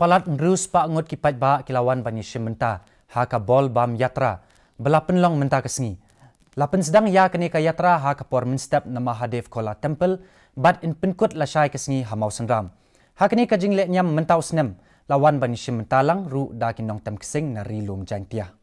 Palat ngerus pak ngut kipat ba kilawan bani shimenta haka bol bam yatra belapen long menta kesengi. Lapen sedang ya kene ka yatra haka por menstep nama Mahadev Kola Temple bat in pinkut la shai kesengi hamau sendram. Haka ni kajing le nyam mentau senem lawan bani shimenta lang ru da kinong tem kesing nari rilum jantiah.